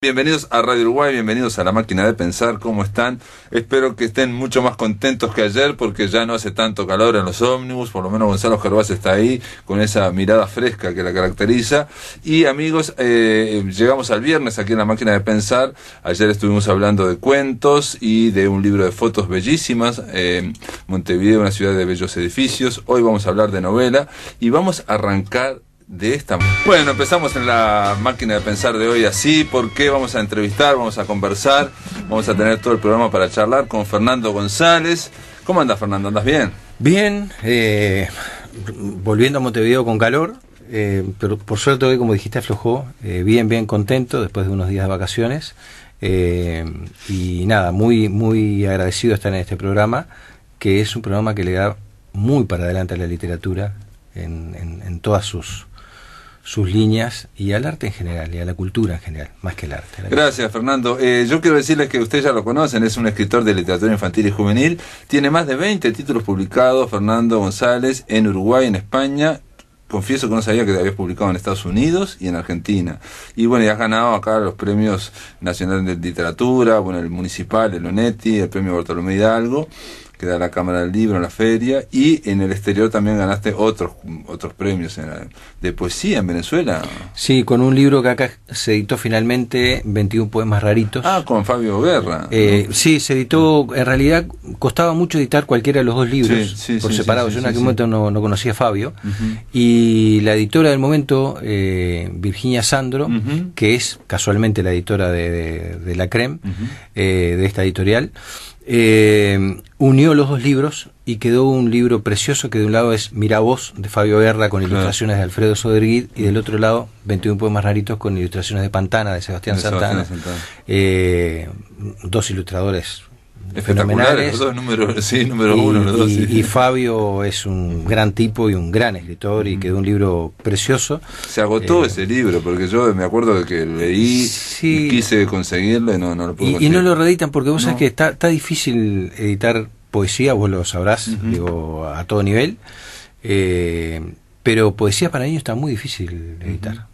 Bienvenidos a Radio Uruguay, bienvenidos a la máquina de pensar, ¿cómo están? Espero que estén mucho más contentos que ayer porque ya no hace tanto calor en los ómnibus, por lo menos Gonzalo Gervás está ahí con esa mirada fresca que la caracteriza. Y amigos, eh, llegamos al viernes aquí en la máquina de pensar, ayer estuvimos hablando de cuentos y de un libro de fotos bellísimas, eh, Montevideo, una ciudad de bellos edificios, hoy vamos a hablar de novela y vamos a arrancar de esta. Bueno, empezamos en la máquina de pensar de hoy así, porque vamos a entrevistar, vamos a conversar, vamos a tener todo el programa para charlar con Fernando González. ¿Cómo andas, Fernando? ¿Andas bien? Bien, eh, volviendo a Montevideo con calor, eh, pero por suerte hoy, como dijiste, aflojó. Eh, bien, bien contento después de unos días de vacaciones. y nada, muy, muy agradecido estar en este programa, que es un programa que le da muy para adelante a la literatura en todas sus sus líneas y al arte en general, y a la cultura en general, más que el arte. Gracias, Fernando. Eh, yo quiero decirles que ustedes ya lo conocen, es un escritor de literatura infantil y juvenil, tiene más de 20 títulos publicados, Fernando González, en Uruguay, en España. Confieso que no sabía que te habías publicado en Estados Unidos y en Argentina. Y bueno, ya has ganado acá los premios nacionales de literatura, bueno, el municipal, el Onetti, el premio Bartolomé Hidalgo que da la Cámara del Libro en la feria, y en el exterior también ganaste otros, otros premios de poesía en Venezuela. Sí, con un libro que acá se editó finalmente, 21 poemas raritos. Ah, con Fabio Guerra. Eh, sí, se editó, en realidad costaba mucho editar cualquiera de los dos libros por separado, yo en aquel momento no, conocía a Fabio, y la editora del momento, eh, Virginia Sandro, que es casualmente la editora de, La CREM... Eh, de esta editorial, eh, unió los dos libros y quedó un libro precioso que de un lado es Mirá vos, de Fabio Guerra, con ilustraciones de Alfredo Soderguid, y del otro lado 21 poemas raritos con ilustraciones de Pantana, de Sebastián Santana. Eh, dos ilustradores fenomenales los dos números, sí, número y, uno, Y, Fabio es un gran tipo y un gran escritor y quedó un libro precioso. Se agotó eh, ese libro, porque yo me acuerdo de que leí y quise conseguirlo y no, lo pude y, y no lo reeditan porque vos sabés que está, está difícil editar poesía, vos lo sabrás, digo, a todo nivel. Eh, pero poesía para niños está muy difícil editar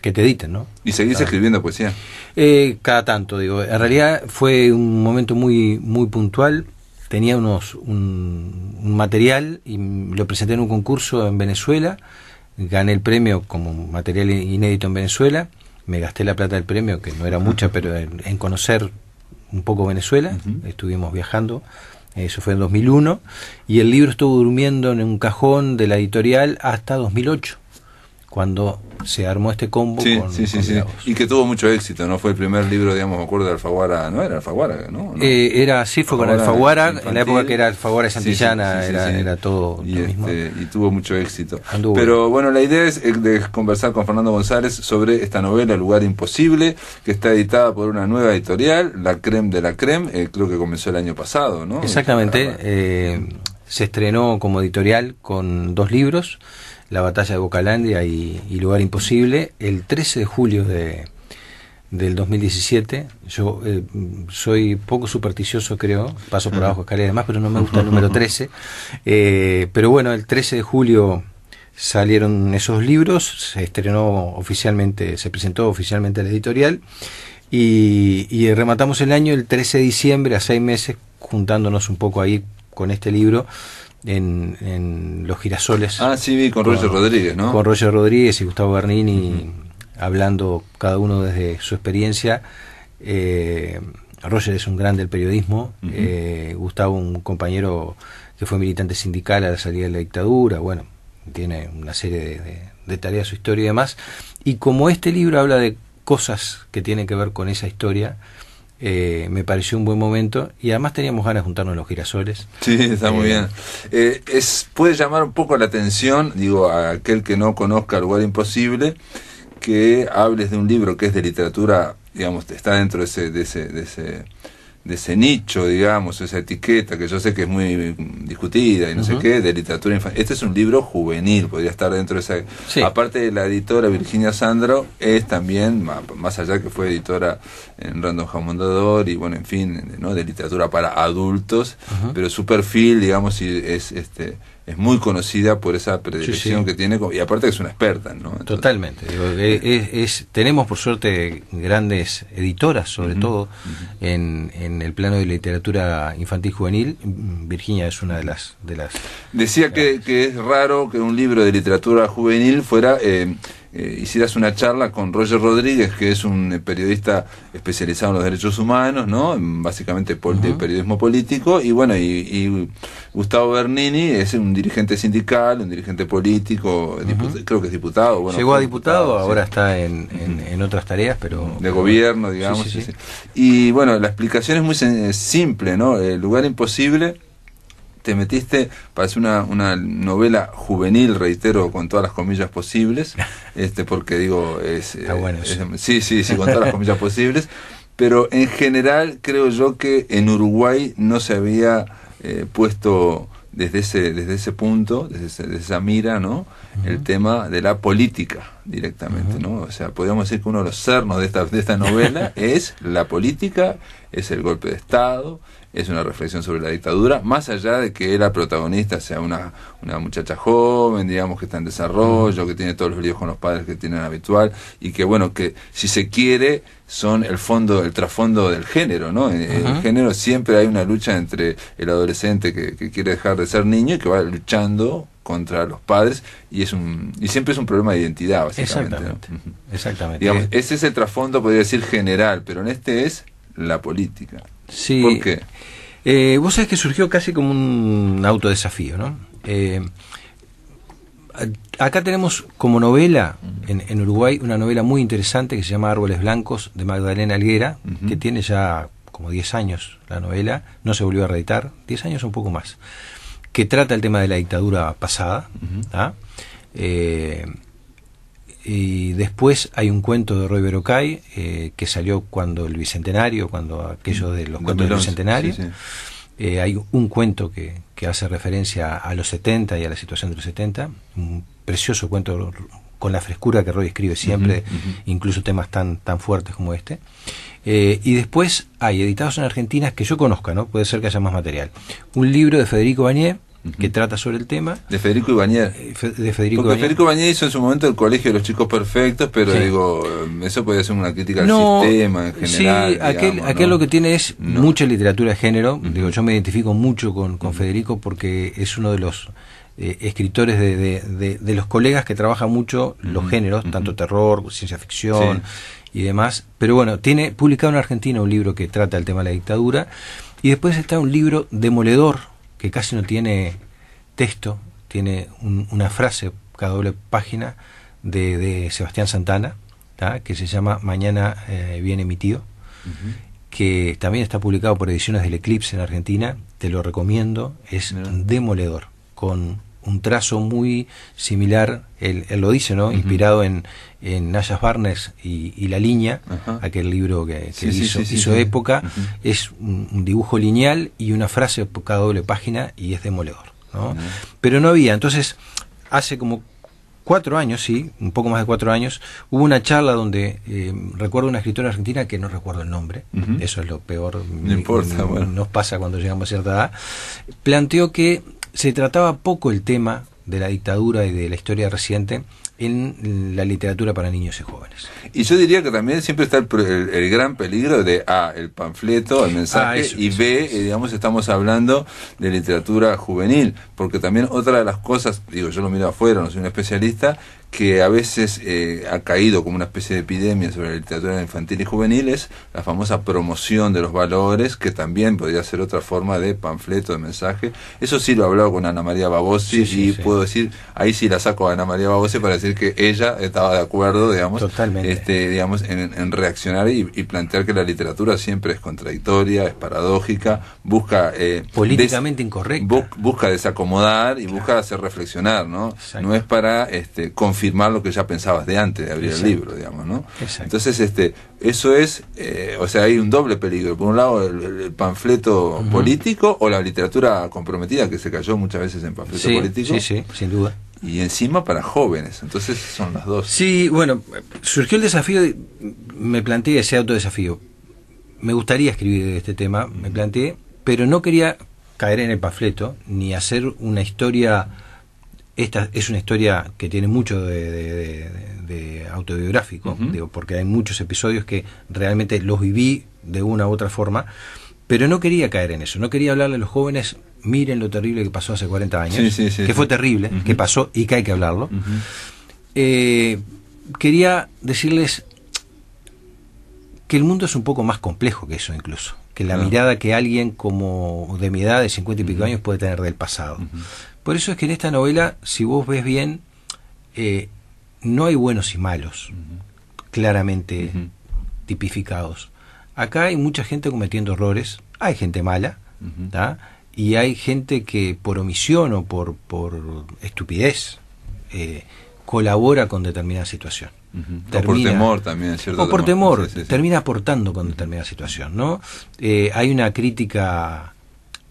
que te editen, ¿no? ¿Y seguís escribiendo poesía? Eh, cada tanto, digo. En realidad fue un momento muy, muy puntual. Tenía unos, un, material y lo presenté en un concurso en Venezuela. Gané el premio como material inédito en Venezuela. Me gasté la plata del premio, que no era ah. mucha, pero en, conocer un poco Venezuela. Estuvimos viajando. Eso fue en 2001. Y el libro estuvo durmiendo en un cajón de la editorial hasta 2008 cuando se armó este combo y que tuvo mucho éxito no fue el primer libro digamos me acuerdo de Alfaguara no era Alfaguara no, eh, era sí fue con Alfaguara en la época que era Alfaguara y Santillana era, todo y, lo mismo. Este, y tuvo mucho éxito pero bueno la idea es eh, de conversar con Fernando González sobre esta novela Lugar Imposible que está editada por una nueva editorial la creme de la creme eh, creo que comenzó el año pasado no exactamente se estrenó como editorial con dos libros la batalla de Bocalandia y, Lugar Imposible. El 13 de julio de, del 2017. Yo eh, soy poco supersticioso, creo. Paso por mm. abajo escalera y demás, pero no me gusta el número 13. Eh, pero bueno, el 13 de julio salieron esos libros, se estrenó oficialmente, se presentó oficialmente a la editorial y, y, rematamos el año el 13 de diciembre a seis meses juntándonos un poco ahí con este libro en, Los Girasoles. Ah, sí, vi con, Roger Rodríguez, ¿no? Con Roger Rodríguez y Gustavo Bernini, hablando cada uno desde su experiencia. Eh, Roger es un gran del periodismo, eh, Gustavo un compañero que fue militante sindical a la salida de la dictadura, bueno, tiene una serie de, detalles de tareas, su historia y demás. Y como este libro habla de cosas que tienen que ver con esa historia, eh, me pareció un buen momento y además teníamos ganas de juntarnos los girasoles. Sí, está muy eh, bien. Eh, es, puede llamar un poco la atención, digo, a aquel que no conozca el Lugar Imposible, que hables de un libro que es de literatura, digamos, está dentro de ese, ese, de ese de ese nicho, digamos, esa etiqueta que yo sé que es muy discutida y no sé qué, de literatura infantil. Este es un libro juvenil, podría estar dentro de esa... Aparte de la editora Virginia Sandro, es también, más allá que fue editora en Random Jamondador y bueno, en fin, ¿no? de literatura para adultos, pero su perfil, digamos, es este es muy conocida por esa predilección que tiene, y aparte es una experta, ¿no? Totalmente. Eh, eh, es, tenemos, por suerte, grandes editoras, sobre todo, en, el plano de literatura infantil juvenil. Virginia es una de las... De las Decía que, es raro que un libro de literatura juvenil fuera... Eh, eh, hicieras una charla con Roger Rodríguez, que es un eh, periodista especializado en los derechos humanos, ¿no? Básicamente por periodismo político, y bueno, y, Gustavo Bernini es un dirigente sindical, un dirigente político, creo que es diputado. Llegó a diputado, ahora está en, otras tareas, pero... De gobierno, digamos. y bueno, la explicación es muy simple, ¿no? El lugar imposible te metiste, para una, una novela juvenil, reitero, con todas las comillas posibles, este porque digo, eh, es, sí, sí, sí, con todas las comillas posibles, pero en general creo yo que en Uruguay no se había eh, puesto desde ese, desde ese punto, desde, esa mira, ¿no? El tema de la política directamente, ¿no? O sea, podríamos decir que uno de los cernos de esta, de esta novela es la política, es el golpe de Estado, es una reflexión sobre la dictadura, más allá de que la protagonista sea una, una muchacha joven, digamos, que está en desarrollo, que tiene todos los líos con los padres que tienen habitual, y que, bueno, que si se quiere, son el fondo, el trasfondo del género, ¿no? En el, género siempre hay una lucha entre el adolescente que, quiere dejar de ser niño y que va luchando contra los padres y es un y siempre es un problema de identidad básicamente exactamente, ese es el trasfondo podría decir general pero en este es la política sí ¿Por qué? Eh, vos sabés que surgió casi como un autodesafío, ¿no? Eh, acá tenemos como novela en, Uruguay una novela muy interesante que se llama Árboles Blancos de Magdalena Alguera, que tiene ya como 10 años la novela, no se volvió a reeditar, 10 años un poco más, que trata el tema de la dictadura pasada. Y después hay un cuento de Roy Berocay eh, que salió cuando el Bicentenario, cuando aquello de los cuentos del Bicentenario. Eh, hay un cuento que, hace referencia a los 70 y a la situación de los 70. Un precioso cuento con la frescura que Roy escribe siempre, incluso temas tan, tan fuertes como este. Eh, y después hay editados en Argentina que yo conozca, ¿no? Puede ser que haya más material. Un libro de Federico Bañé que trata sobre el tema. De Federico Ibañez. Eh, de Federico Porque Federico hizo en su momento el colegio de los chicos perfectos, pero digo, mm, eso puede ser una crítica al sistema en general. Sí, aquel, lo que tiene es mucha literatura de género. Digo, yo me identifico mucho con, Federico porque es uno de los eh, escritores de, los colegas que trabaja mucho los géneros, tanto terror, ciencia ficción y demás. Pero bueno, tiene publicado en Argentina un libro que trata el tema de la dictadura. Y después está un libro demoledor que casi no tiene texto, tiene una frase cada doble página de, Sebastián Santana, que se llama Mañana eh, viene mi tío, que también está publicado por Ediciones del Eclipse en Argentina, te lo recomiendo, es demoledor, con un trazo muy similar, él, lo dice, ¿no? Inspirado en, en Barnes y, La Línea, aquel libro que, hizo, época. Es un, dibujo lineal y una frase por cada doble página y es demoledor, ¿no? Pero no había, entonces hace como cuatro años, sí, un poco más de cuatro años, hubo una charla donde eh, recuerdo una escritora argentina que no recuerdo el nombre, eso es lo peor no importa, bueno. nos pasa cuando llegamos a cierta edad, planteó que se trataba poco el tema de la dictadura y de la historia reciente en la literatura para niños y jóvenes. Y yo diría que también siempre está el, gran peligro de A, el panfleto, el mensaje, ah, y B, eh, digamos, estamos hablando de literatura juvenil, porque también otra de las cosas, digo, yo lo miro afuera, no soy un especialista, que a veces eh, ha caído como una especie de epidemia sobre la literatura infantil y juvenil es la famosa promoción de los valores, que también podría ser otra forma de panfleto, de mensaje. Eso sí lo he hablado con Ana María Babossi y puedo decir, ahí sí la saco a Ana María Babossi para decir que ella estaba de acuerdo, digamos, Este, digamos en, reaccionar y, plantear que la literatura siempre es contradictoria, es paradójica, busca... Eh, Políticamente incorrecta. busca desacomodar y busca hacer reflexionar, ¿no? No es para este, confiar firmar lo que ya pensabas de antes de abrir el libro, digamos, ¿no? Entonces, este, eso es, eh, o sea, hay un doble peligro. Por un lado, el, panfleto político o la literatura comprometida, que se cayó muchas veces en panfleto político. Sí, sí, sin duda. Y encima para jóvenes, entonces son las dos. Sí, bueno, surgió el desafío, me planteé ese autodesafío. Me gustaría escribir de este tema, me planteé, pero no quería caer en el panfleto, ni hacer una historia esta es una historia que tiene mucho de, autobiográfico, digo, porque hay muchos episodios que realmente los viví de una u otra forma, pero no quería caer en eso, no quería hablarle a los jóvenes, miren lo terrible que pasó hace 40 años, que fue terrible, que pasó y que hay que hablarlo. Eh, quería decirles que el mundo es un poco más complejo que eso incluso, que la ah. mirada que alguien como de mi edad, de 50 y pico años, puede tener del pasado. Por eso es que en esta novela, si vos ves bien, eh, no hay buenos y malos, claramente tipificados. Acá hay mucha gente cometiendo errores, hay gente mala, y hay gente que por omisión o por, estupidez eh, colabora con determinada situación. o por temor también, ¿cierto? O por temor, termina aportando con determinada situación, ¿no? Eh, hay una crítica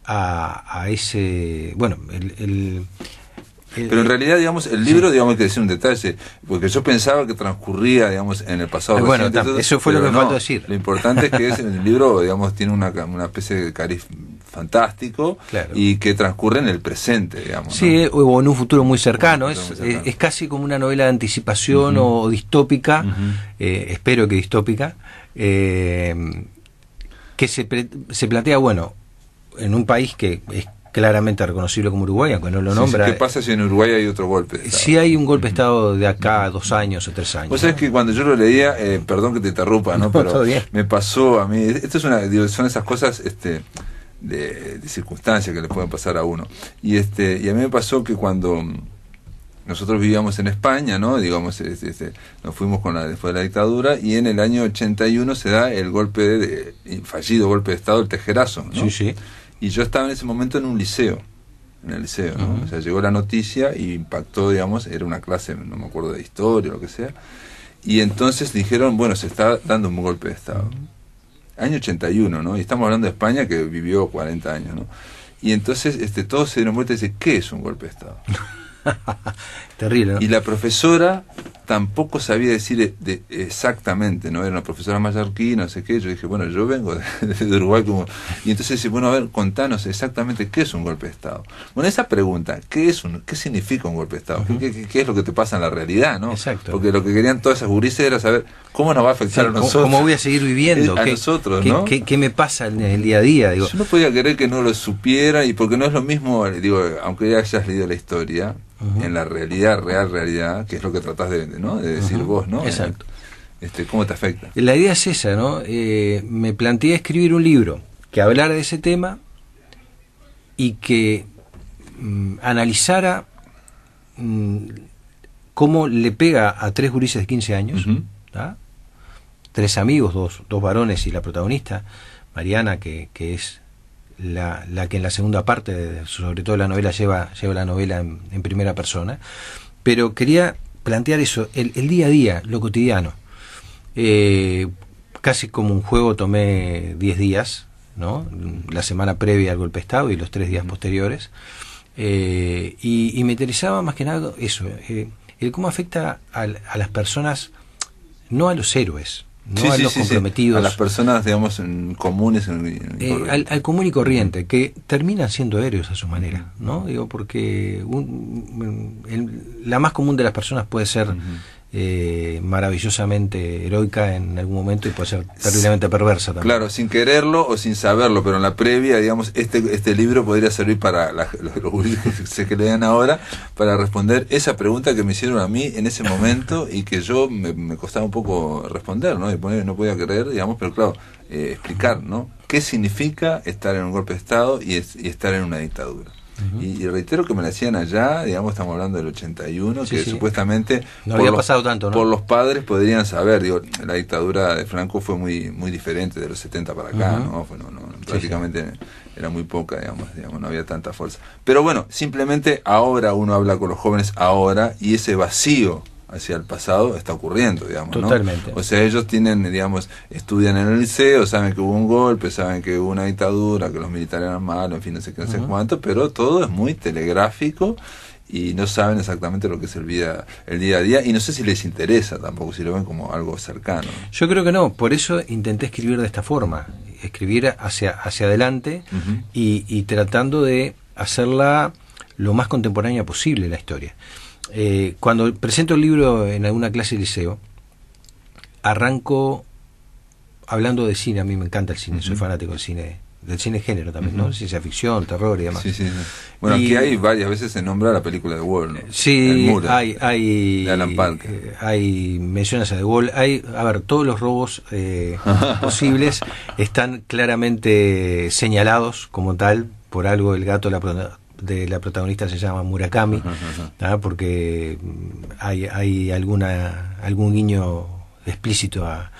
a, ese. Bueno, el, pero en realidad, digamos, el libro, digamos, hay que decir un detalle, porque yo pensaba que transcurría, digamos, en el pasado. Eh, bueno, eso fue lo que no, decir. Lo importante es que el libro, digamos, tiene una, especie de cariz fantástico y que transcurre en el presente, digamos. Sí, o en un futuro muy cercano. es, eh, Es, casi como una novela de anticipación o distópica, eh, espero que distópica, que se, se plantea, bueno, en un país que es claramente reconocible como Uruguay, aunque no lo nombra. ¿Qué pasa si en Uruguay hay otro golpe? De estado? hay un golpe de Estado de acá dos años o tres años. Pues es que cuando yo lo leía, eh, perdón que te interrumpa, ¿no? Pero me pasó a mí, esto es una, son esas cosas este, de, circunstancias que le pueden pasar a uno. Y, este, y a mí me pasó que cuando nosotros vivíamos en España, ¿no? Digamos, este, este, nos fuimos con la, después de la dictadura y en el año 81 se da el golpe, de, fallido golpe de Estado, el tejerazo, Sí, sí y yo estaba en ese momento en un liceo, en el liceo, ¿no? O sea, llegó la noticia y impactó, digamos, era una clase, no me acuerdo de historia o lo que sea. Y entonces dijeron, bueno, se está dando un golpe de Estado. Año 81, ¿no? Y estamos hablando de España que vivió 40 años, ¿no? Y entonces este, todos se dieron vuelta y ¿qué es un golpe de Estado? Terrible. Y la profesora tampoco sabía decir de, exactamente, ¿no? Era una profesora mallorquí, no sé qué. Yo dije, bueno, yo vengo de, Uruguay como... Y entonces dice, bueno, a ver, contanos exactamente qué es un golpe de Estado. Bueno, esa pregunta, ¿qué es un, qué significa un golpe de Estado? ¿Qué, es lo que te pasa en la realidad, no? Exacto. Porque lo que querían todas esas gurises era saber cómo nos va a afectar a nosotros. ¿Cómo voy a seguir viviendo? A ¿Qué, nosotros, ¿qué, me pasa en el día a día? Digo. Yo no podía querer que no lo supiera y porque no es lo mismo, digo, aunque ya hayas leído la historia, en la realidad, real realidad, que es lo que tratás de, decir vos, ¿no? Exacto. Este, ¿Cómo te afecta? La idea es esa, ¿no? Eh, me planteé escribir un libro que hablara de ese tema y que mm, analizara mm, cómo le pega a tres gurises de 15 años, tres amigos, dos, dos varones y la protagonista, Mariana, que, que es la, que en la segunda parte, sobre todo la novela, lleva, lleva la novela en, primera persona. Pero quería plantear eso, el, día a día, lo cotidiano. Eh, casi como un juego tomé 10 días, ¿no? la semana previa al golpe de Estado y los tres días posteriores. Eh, y, me interesaba más que nada eso, eh, el cómo afecta a las personas, no a los héroes, ¿no? a los comprometidos. a las personas, digamos, en comunes. Eh, al, común y corriente, que terminan siendo aéreos a su manera, ¿no? Digo, porque la más común de las personas puede ser eh, maravillosamente heroica en algún momento y puede ser terriblemente perversa también. Claro, sin quererlo o sin saberlo, pero en la previa, digamos, este, este libro podría servir para los, que lean ahora para responder esa pregunta que me hicieron a mí en ese momento y que yo me, costaba un poco responder, ¿no? Y no podía creer, digamos, pero claro, eh, explicar, ¿no? ¿Qué significa estar en un golpe de Estado y estar en una dictadura? y, reitero que me la decían allá, digamos, estamos hablando del 81, que supuestamente no había pasado tanto, por los padres podrían saber, digo, la dictadura de Franco fue muy muy diferente de los 70 para acá, ¿no? Fue, no, prácticamente era muy poca, digamos, digamos, no había tanta fuerza. Pero bueno, simplemente ahora uno habla con los jóvenes ahora y ese vacío hacia el pasado está ocurriendo, digamos. Totalmente. O sea, ellos tienen, digamos, estudian en el liceo, saben que hubo un golpe, saben que hubo una dictadura, que los militares eran malos, en fin, no sé qué, no sé cuánto, pero todo es muy telegráfico y no saben exactamente lo que es el, el día a día y no sé si les interesa tampoco, si lo ven como algo cercano. Yo creo que no, por eso intenté escribir de esta forma, escribir hacia, hacia adelante y tratando de hacerla lo más contemporánea posible la historia. Eh, cuando presento el libro en alguna clase de liceo, arranco hablando de cine. A mí me encanta el cine, soy fanático del cine del cine género también, ¿no? Ciencia ficción, terror y demás. Bueno, aquí hay varias veces se nombra la película de Wall, Sí, hay, hay, de Alan eh, hay menciones a The Wall, hay, a ver, todos los robos eh, posibles están claramente señalados como tal por algo el gato la de la protagonista se llama Murakami, porque mm, hay, alguna, algún guiño explícito a,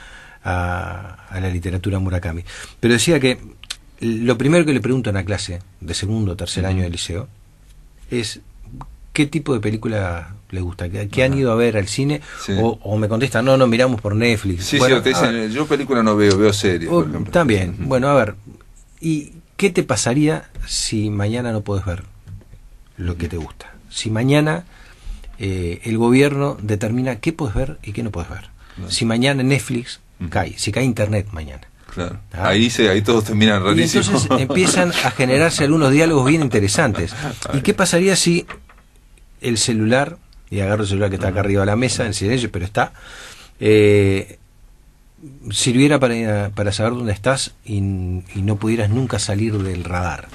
la literatura Murakami. Pero decía que lo primero que le pregunto en la clase de segundo o tercer año del liceo es qué tipo de película le gusta, ¿qué han ido a ver al cine o, me contestan, no, no, miramos por Netflix. Sí, sí, te dicen, yo película no veo, veo series. también, bueno, a ver, y ¿Qué te pasaría si mañana no puedes ver lo que te gusta? Si mañana eh, el gobierno determina qué puedes ver y qué no puedes ver. Si mañana Netflix cae, si cae Internet mañana. Claro. Ahí, se, ahí todos terminan realizando. entonces empiezan a generarse algunos diálogos bien interesantes. ¿Y qué pasaría si el celular, y agarro el celular que está acá arriba de la mesa, en silencio, pero está, eh, sirviera para, saber dónde estás y, no pudieras nunca salir del radar.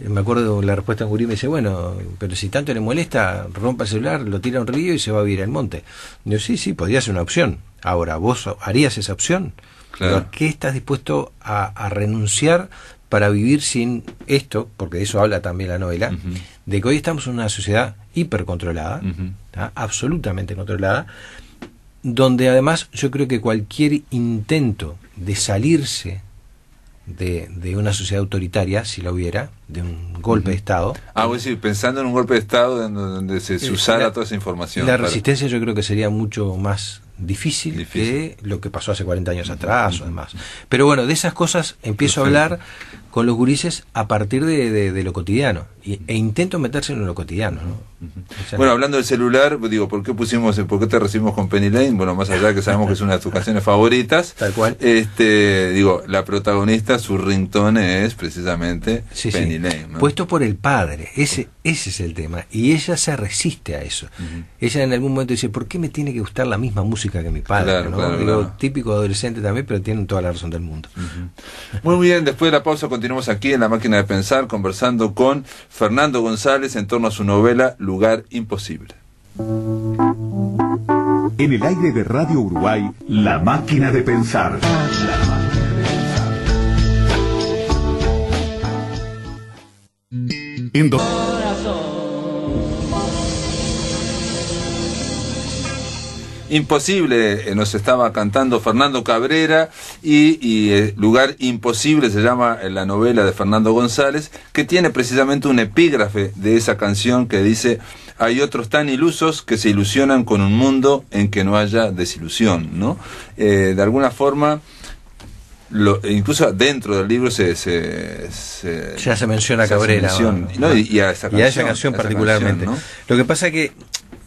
Eh, me acuerdo la respuesta de Gurí me dice, bueno, pero si tanto le molesta, rompa el celular, lo tira a un río y se va a vivir al monte. yo, sí, sí, podría ser una opción. Ahora, ¿vos harías esa opción? Claro. qué estás dispuesto a, renunciar para vivir sin esto? Porque de eso habla también la novela, de que hoy estamos en una sociedad hipercontrolada, controlada absolutamente controlada, donde además yo creo que cualquier intento de salirse de, una sociedad autoritaria, si la hubiera, de un golpe de Estado. Ah, voy a decir, pensando en un golpe de Estado donde se usara toda esa información. La resistencia yo creo que sería mucho más difícil, que lo que pasó hace 40 años atrás o demás. Pero bueno, de esas cosas empiezo a hablar con los gurises a partir de, lo cotidiano e intento meterse en lo cotidiano. bueno, hablando del celular, pues, digo, ¿por qué pusimos, por qué te recibimos con Penny Lane? Bueno, más allá que sabemos que es una de tus canciones favoritas. Tal cual. Este, digo, la protagonista, su ringtone es precisamente Penny Lane. Puesto por el padre, ese, ese es el tema. Y ella se resiste a eso. Ella en algún momento dice, ¿por qué me tiene que gustar la misma música que mi padre? típico adolescente también, pero tienen toda la razón del mundo. Muy bien, después de la pausa continuamos tenemos aquí en la máquina de pensar conversando con Fernando González en torno a su novela Lugar Imposible. En el aire de Radio Uruguay, La máquina de pensar. pensar. Imposible eh, nos estaba cantando Fernando Cabrera y, eh, Lugar Imposible se llama en eh, la novela de Fernando González, que tiene precisamente un epígrafe de esa canción que dice, hay otros tan ilusos que se ilusionan con un mundo en que no haya desilusión, ¿no? de alguna forma... Lo, e incluso dentro del libro se, se, ya se menciona a Cabrera y, a esa canción, particularmente lo que pasa es que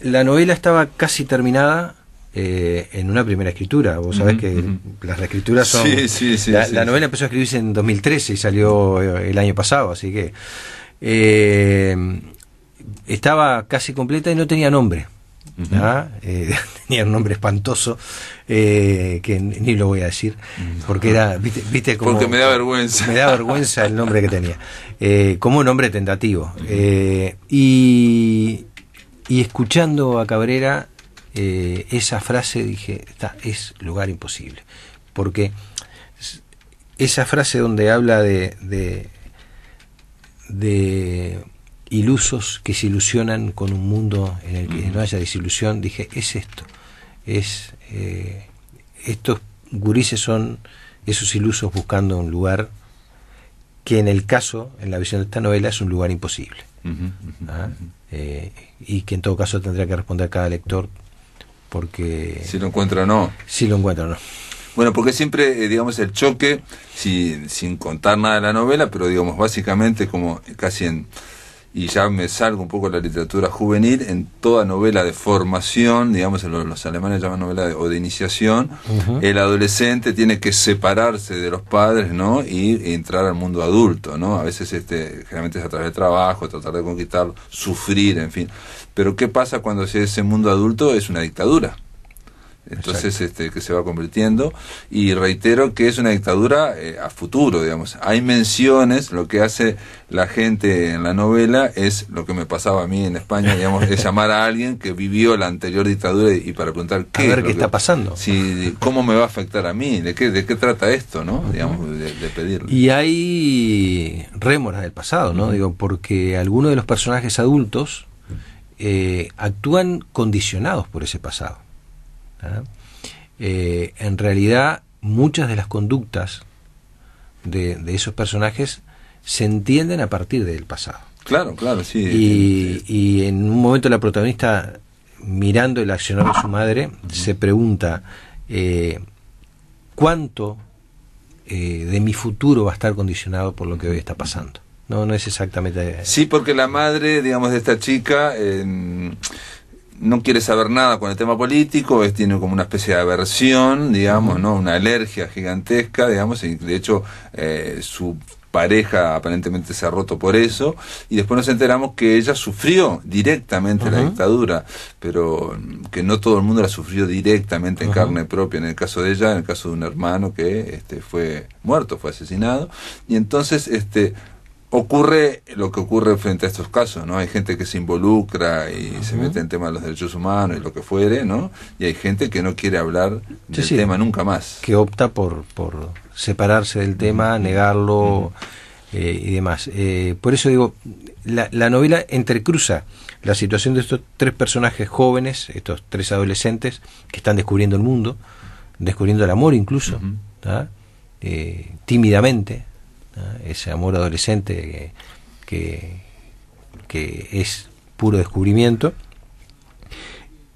la novela estaba casi terminada eh, en una primera escritura. Vos sabés que las reescrituras son... la, novela empezó a escribirse en 2013 y salió eh, el año pasado, así que... Eh, estaba casi completa y no tenía nombre. ¿ah? tenía un nombre espantoso que ni lo voy a decir porque era viste, porque me da vergüenza me da vergüenza el nombre que tenía como un nombre tentativo y, y escuchando a Cabrera eh, esa frase dije, está, es lugar imposible. Porque esa frase donde habla de, de, ilusos que se ilusionan con un mundo en el que no haya desilusión, dije, es esto. Es, eh, estos gurises son esos ilusos buscando un lugar que en el caso, en la visión de esta novela, es un lugar imposible. ¿Ah? Eh, y que en todo caso tendría que responder cada lector porque... Si lo encuentro o no. Si lo encuentra no. Bueno, porque siempre, eh, digamos, el choque, sin contar nada de la novela, pero digamos, básicamente como casi en y ya me salgo un poco de la literatura juvenil, en toda novela de formación, digamos, los alemanes llaman novela o de iniciación, el adolescente tiene que separarse de los padres, ¿no? Y, entrar al mundo adulto, ¿no? A veces, este, generalmente es a través de trabajo, tratar de conquistar sufrir, en fin. Pero ¿qué pasa cuando ese mundo adulto es una dictadura? entonces este que se va convirtiendo y reitero que es una dictadura eh, a futuro digamos hay menciones lo que hace la gente en la novela es lo que me pasaba a mí en España digamos es llamar a alguien que vivió la anterior dictadura y, para preguntar qué a ver qué está pasando si cómo me va a afectar a mí de qué de qué trata esto no digamos de, pedirlo y hay rémoras del pasado no digo porque algunos de los personajes adultos eh, actúan condicionados por ese pasado ¿eh? Eh, en realidad, muchas de las conductas de, esos personajes se entienden a partir del pasado. Claro, claro, sí. Y, en un momento la protagonista, mirando el accionar de su madre, se pregunta eh, cuánto de mi futuro va a estar condicionado por lo que hoy está pasando. No, no es exactamente. Sí, porque la madre, digamos, de esta chica, no quiere saber nada con el tema político, tiene como una especie de aversión, digamos, ¿no? Una alergia gigantesca, digamos, y de hecho eh, su pareja aparentemente se ha roto por eso, y después nos enteramos que ella sufrió directamente la dictadura, pero que no todo el mundo la sufrió directamente en carne propia, en el caso de ella, en el caso de un hermano que este, fue muerto, fue asesinado, y entonces este, ocurre lo que ocurre frente a estos casos, ¿no? Hay gente que se involucra y se mete en temas de los derechos humanos y lo que fuere, ¿no? Y hay gente que no quiere hablar del tema nunca más. Que opta por, por separarse del tema, negarlo eh, y demás. Eh, por eso digo, la, la novela entrecruza la situación de estos tres personajes jóvenes, estos tres adolescentes que están descubriendo el mundo, descubriendo el amor incluso, eh, tímidamente, ese amor adolescente que, que, es puro descubrimiento.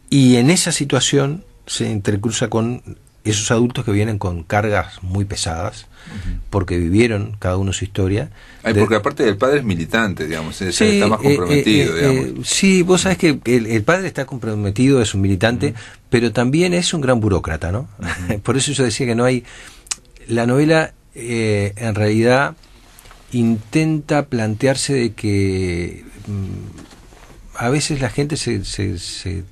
Y en esa situación se intercruza con esos adultos que vienen con cargas muy pesadas, porque vivieron cada uno su historia. Ay, porque aparte el padre es militante, digamos, está más eh, comprometido. Eh, eh, sí, vos sabes que el, padre está comprometido, es un militante, pero también es un gran burócrata, ¿no? Por eso yo decía que no hay... La novela eh, en realidad intenta plantearse de que mm, a veces la gente se, se,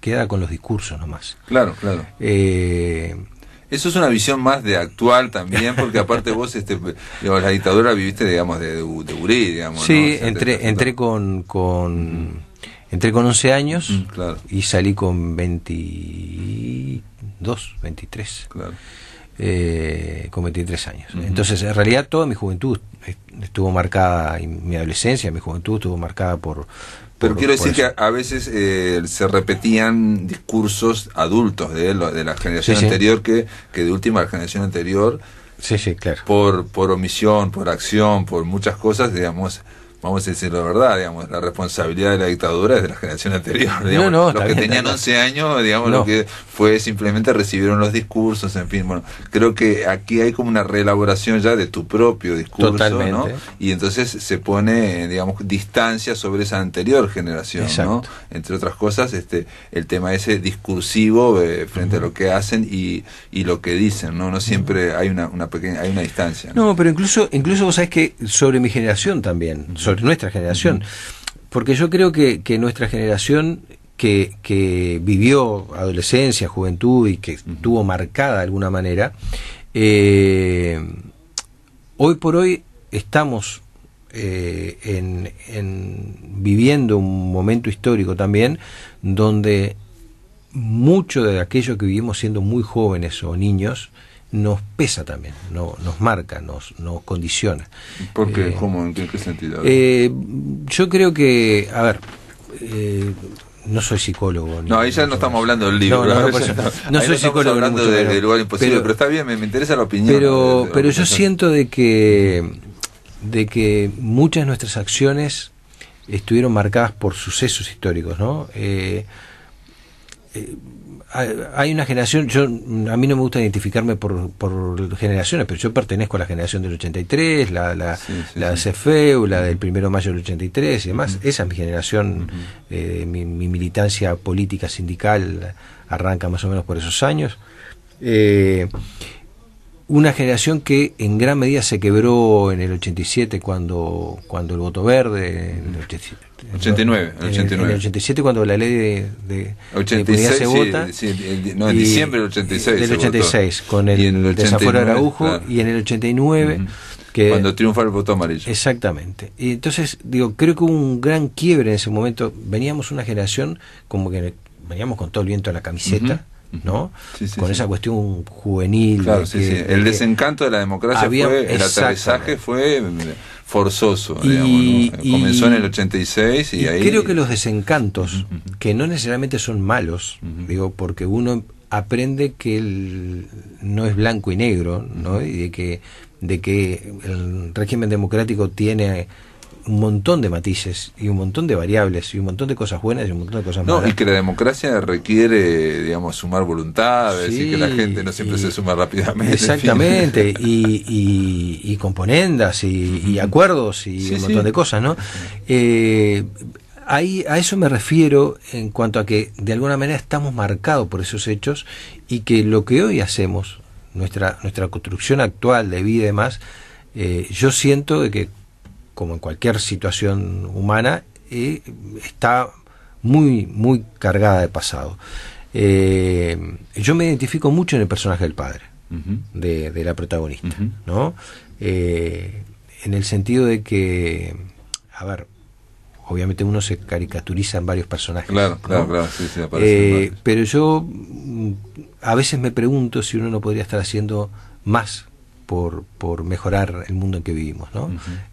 queda con los discursos nomás. Claro, claro. Eh, eso es una visión más de actual también, porque aparte vos este, la dictadura viviste, digamos, de, de, Uri, digamos. Sí, entré, con, con, con 11 años mm, claro. y salí con 22, 23. Claro eh, con 23 años. Entonces, en realidad, toda mi juventud estuvo marcada, y mi adolescencia, mi juventud estuvo marcada por. Pero quiero decir que a veces eh, se repetían discursos adultos de, de la generación anterior Que, que de última la generación anterior. Sí, sí, Por, por omisión, por acción, por muchas cosas, digamos, vamos a decir la verdad, digamos, la responsabilidad de la dictadura es de la generación anterior. Digamos. No, no, los que tenían 11 años, digamos, lo que fue simplemente recibieron los discursos, en fin, bueno, creo que aquí hay como una reelaboración ya de tu propio discurso, ¿no? Y entonces se pone, digamos, distancia sobre esa anterior generación, ¿no? Entre otras cosas, este, el tema ese discursivo eh, frente a lo que hacen y, y lo que dicen, ¿no? No siempre hay una, pequeña, hay una distancia. ¿no? pero incluso, incluso vos sabés que sobre mi generación también, sobre nuestra generación. Porque yo creo que, nuestra generación que, vivió adolescencia, juventud y que estuvo marcada de alguna manera, eh, hoy por hoy estamos eh, en, viviendo un momento histórico también donde mucho de aquello que vivimos siendo muy jóvenes o niños nos pesa también, no, nos marca, nos, condiciona. ¿Por qué? Eh, ¿Cómo? ¿En qué, sentido? Eh, yo creo que, a ver, eh, no soy psicólogo. No, ahí ya no, estamos hablando del libro. No, soy psicólogo. hablando mucho, lugar imposible, pero, está bien, me, interesa la opinión. Pero, yo siento de que, de que muchas de nuestras acciones estuvieron marcadas por sucesos históricos, ¿no? hay una generación, yo a mí no me gusta identificarme por, por generaciones, pero yo pertenezco a la generación del 83, la, la, la CFEU, la del primero de mayo del 83 y demás. Esa es mi generación, eh, mi, militancia política sindical arranca más o menos por esos años. Eh, una generación que en gran medida se quebró en el 87 cuando, cuando el voto verde, en el 89, en el 87 cuando la ley de, de, 86, vota. no, en diciembre del 86. Del 86, con el, desafuero de Araujo y en el 89. que, cuando triunfa el voto amarillo. Exactamente. Y entonces, digo, creo que hubo un gran quiebre en ese momento. Veníamos una generación como que veníamos con todo el viento en la camiseta. ¿no? con esa cuestión juvenil. El desencanto de la democracia el aterrizaje fue eh, forzoso, Comenzó en el 86 y, ahí... Creo que los desencantos, que no necesariamente son malos, digo, porque uno aprende que el, no es blanco y negro, ¿no? Y de que, de que el régimen democrático tiene un montón de matices y un montón de variables y un montón de cosas buenas y un montón de cosas no, Y que la democracia requiere, digamos, sumar voluntades y que la gente no siempre se suma rápidamente. Exactamente, y, componendas y, acuerdos y un montón de cosas, ¿no? Eh, ahí, a eso me refiero en cuanto a que de alguna manera estamos marcados por esos hechos y que lo que hoy hacemos, nuestra, nuestra construcción actual de vida y demás, eh, yo siento de que como en cualquier situación humana, está muy, muy cargada de pasado. Eh, yo me identifico mucho en el personaje del padre, de, la protagonista, ¿no? Eh, en el sentido de que, a ver, obviamente uno se caricaturiza en varios personajes. Claro, claro, sí, sí, eh, Pero yo mm, a veces me pregunto si uno no podría estar haciendo más por, mejorar el mundo en que vivimos.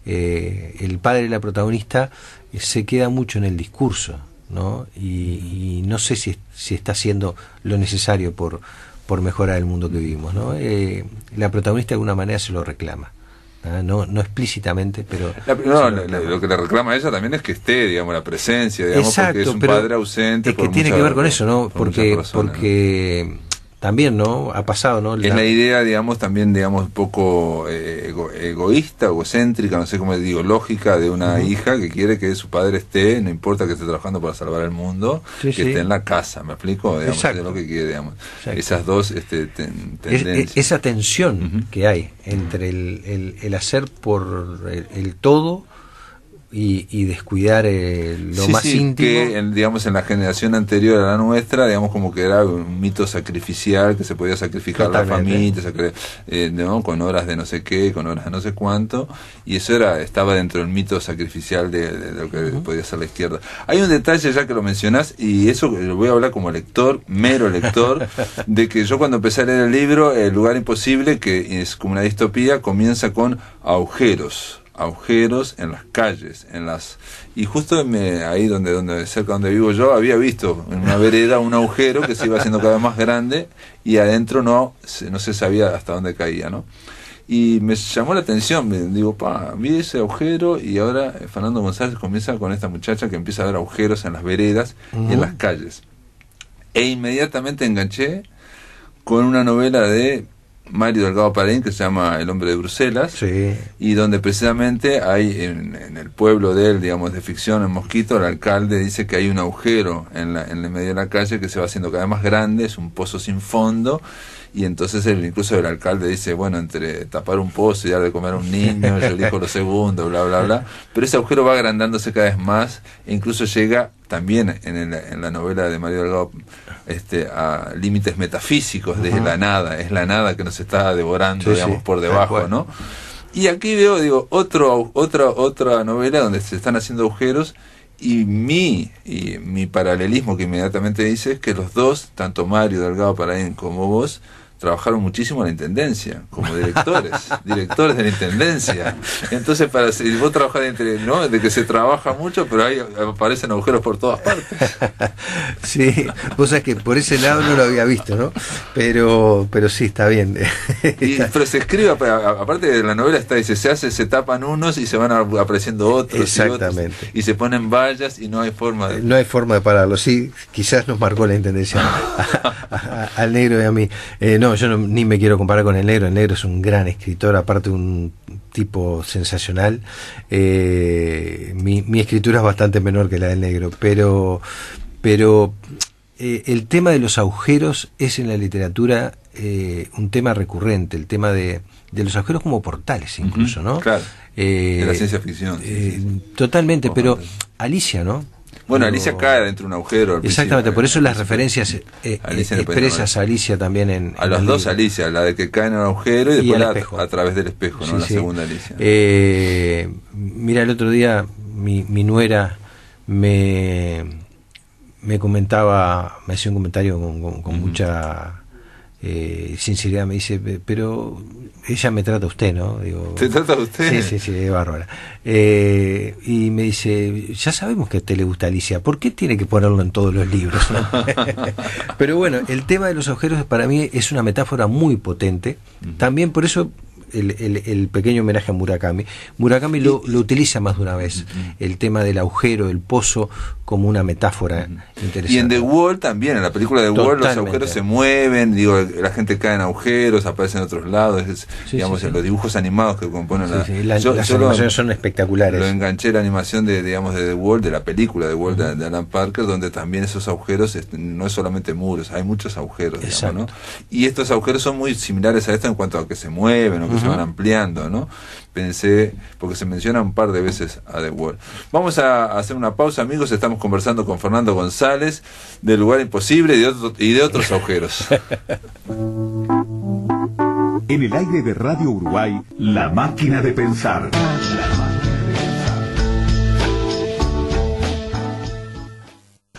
Eh, el padre de la protagonista eh, se queda mucho en el discurso ¿no? y, no sé si, si, está haciendo lo necesario por, por mejorar el mundo que vivimos. Eh, la protagonista de alguna manera se lo reclama. ¿ah? No, explícitamente, pero... lo, que le reclama a ella también es que esté, digamos, la presencia, digamos, porque es un padre ausente. Es que tiene que ver con eso, ¿no? porque, porque también, ¿no? Ha pasado, ¿no? Es la idea, digamos, también, digamos, un poco eh, egoísta, egocéntrica, no sé cómo digo, lógica de una hija que quiere que su padre esté, no importa que esté trabajando para salvar el mundo, que esté en la casa, ¿me explico? Digamos, es lo que quiere, digamos. Esas dos este, e, esa tensión que hay entre el, el, hacer por el todo y, descuidar eh, lo más más sí, Que en, digamos en la generación anterior a la nuestra, digamos como que era un mito sacrificial, que se podía sacrificar la familia, eh, ¿no? con horas de no sé qué, con horas de no sé cuánto, y eso era estaba dentro del mito sacrificial de, lo que podía ser la izquierda. Hay un detalle ya que lo mencionás, y eso lo voy a hablar como lector, mero lector, de que yo cuando empecé a leer el libro, El lugar imposible, que es como una distopía, comienza con agujeros agujeros en las calles, en las y justo ahí donde donde cerca donde vivo yo había visto en una vereda un agujero que se iba haciendo cada vez más grande y adentro no no se sabía hasta dónde caía, ¿no? Y me llamó la atención, digo, pa, vi ese agujero y ahora eh, Fernando González comienza con esta muchacha que empieza a ver agujeros en las veredas y en las calles. E inmediatamente enganché con una novela de Mario Delgado Parín, que se llama El hombre de Bruselas y donde precisamente hay en, el pueblo de él, digamos, de ficción en Mosquito, el alcalde dice que hay un agujero en, la, en el medio de la calle que se va haciendo cada vez más grande, es un pozo sin fondo y entonces el, incluso el alcalde dice, bueno, entre tapar un pozo y dar de comer a un niño, yo elijo lo segundo, bla, bla, bla. Pero ese agujero va agrandándose cada vez más, e incluso llega también en, en la novela de Mario Delgado este, a límites metafísicos de la nada, es la nada que nos está devorando, digamos, por debajo, ¿no? Y aquí veo, digo, otro, otra, otra novela donde se están haciendo agujeros y mi, y mi paralelismo que inmediatamente dice es que los dos, tanto Mario Delgado para él como vos, trabajaron muchísimo en la intendencia, como directores, directores de la intendencia. Entonces, para si vos trabajás ¿no? de que se trabaja mucho, pero ahí aparecen agujeros por todas partes. Sí, vos sabés que por ese lado no lo había visto, ¿no? Pero, pero sí, está bien. pero se escribe, aparte de la novela está, dice, se hace, se tapan unos y se van apareciendo otros. Exactamente. Y, se ponen vallas y no hay forma de... No hay forma de pararlo, sí, quizás nos marcó la intendencia al negro y a mí. Eh, no, yo no, ni me quiero comparar con el negro. El negro es un gran escritor, aparte un tipo sensacional. Eh, mi, escritura es bastante menor que la del negro, pero, pero eh, el tema de los agujeros es en la literatura eh, un tema recurrente, el tema de, los agujeros como portales incluso, ¿no? Claro. de la ciencia ficción. Totalmente, pero Alicia, ¿no? Bueno, Alicia cae dentro de un agujero. Exactamente, por eh. eso las referencias eh, eh, expresas Alicia también en... A las dos Alicia, la de que cae en un agujero y, después a través del espejo, ¿no? la segunda Alicia. mira, el otro día mi, nuera me, me comentaba, me hacía un comentario con, mucha eh, sinceridad me dice, pero ella me trata a usted, ¿no? ¿Te trata a usted? Sí, sí, sí, es bárbara. Eh, y me dice, ya sabemos que a usted le gusta Alicia, ¿por qué tiene que ponerlo en todos los libros? pero bueno, el tema de los agujeros para mí es una metáfora muy potente. También por eso el, pequeño homenaje a Murakami. Murakami lo, lo utiliza más de una vez, mm, mm. el tema del agujero, el pozo, como una metáfora mm. interesante. Y en The Wall también, en la película The Wall los agujeros se mueven, digo, la gente cae en agujeros, aparecen en otros lados, digamos, en los dibujos animados que componen la, las son espectaculares. Lo enganché la animación de, digamos, de The Wall, de la película The Wall de, Alan Parker, donde también esos agujeros no es solamente muros, hay muchos agujeros, ¿no? Y estos agujeros son muy similares a esto en cuanto a que se mueven o que van ampliando, ¿no? Pensé, porque se menciona un par de veces a The Wall. Vamos a hacer una pausa, amigos. Estamos conversando con Fernando González del Lugar Imposible y de, y de otros agujeros. En el aire de Radio Uruguay, La Máquina de Pensar.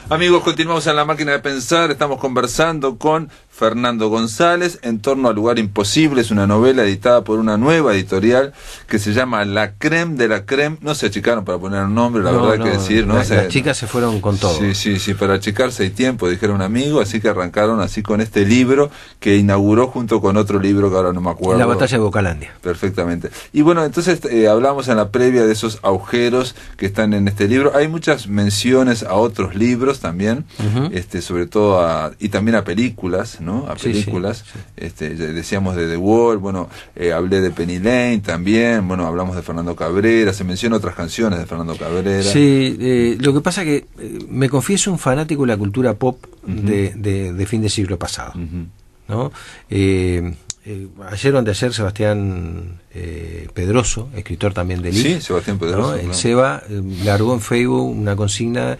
Amigos, continuamos en la máquina de pensar. Estamos conversando con Fernando González, En torno al lugar imposible, es una novela editada por una nueva editorial que se llama La Creme de la Creme. No se achicaron para poner un nombre, la verdad que decir, ¿no? las chicas se fueron con todo. Sí, sí, sí, para achicarse hay tiempo, dijeron un así que arrancaron así con este libro que inauguró junto con otro libro que ahora no me acuerdo. La batalla de Bocalandia. Perfectamente. Y bueno, entonces eh, hablamos en la previa de esos agujeros que están en este libro. Hay muchas menciones a otros libros también, este, sobre todo a, y también a películas, a películas. Este, decíamos de The Wall, bueno, eh, hablé de Penny Lane también, bueno, hablamos de Fernando Cabrera, se mencionan otras canciones de Fernando Cabrera. Sí, eh, lo que pasa que eh, me confieso un fanático de la cultura pop de, fin de siglo pasado, ¿no? ayer o anteayer Sebastián Pedroso, escritor también de libros Sebastián El Seba largó en Facebook una consigna,